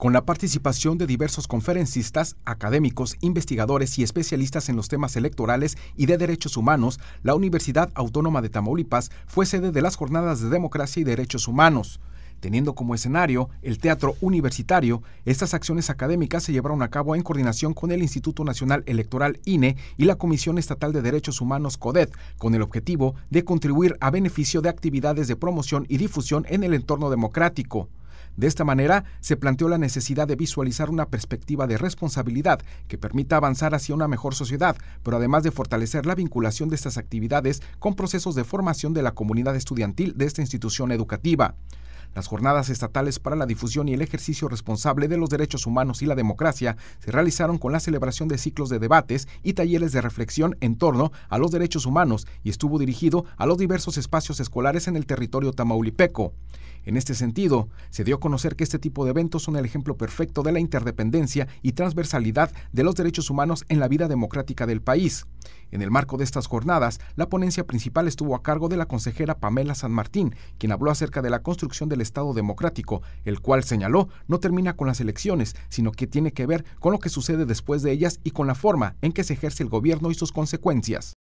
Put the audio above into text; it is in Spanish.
con la participación de diversos conferencistas, académicos, investigadores y especialistas en los temas electorales y de derechos humanos, la Universidad Autónoma de Tamaulipas fue sede de las Jornadas de Democracia y Derechos Humanos. Teniendo como escenario el teatro universitario, estas acciones académicas se llevaron a cabo en coordinación con el Instituto Nacional Electoral INE y la Comisión Estatal de Derechos Humanos CODET, con el objetivo de contribuir a beneficio de actividades de promoción y difusión en el entorno democrático. De esta manera, se planteó la necesidad de visualizar una perspectiva de responsabilidad que permita avanzar hacia una mejor sociedad, pero además de fortalecer la vinculación de estas actividades con procesos de formación de la comunidad estudiantil de esta institución educativa. Las jornadas estatales para la difusión y el ejercicio responsable de los derechos humanos y la democracia se realizaron con la celebración de ciclos de debates y talleres de reflexión en torno a los derechos humanos y estuvo dirigido a los diversos espacios escolares en el territorio tamaulipeco. En este sentido, se dio a conocer que este tipo de eventos son el ejemplo perfecto de la interdependencia y transversalidad de los derechos humanos en la vida democrática del país. En el marco de estas jornadas, la ponencia principal estuvo a cargo de la consejera Pamela San Martín, quien habló acerca de la construcción del Estado democrático, el cual señaló no termina con las elecciones, sino que tiene que ver con lo que sucede después de ellas y con la forma en que se ejerce el gobierno y sus consecuencias.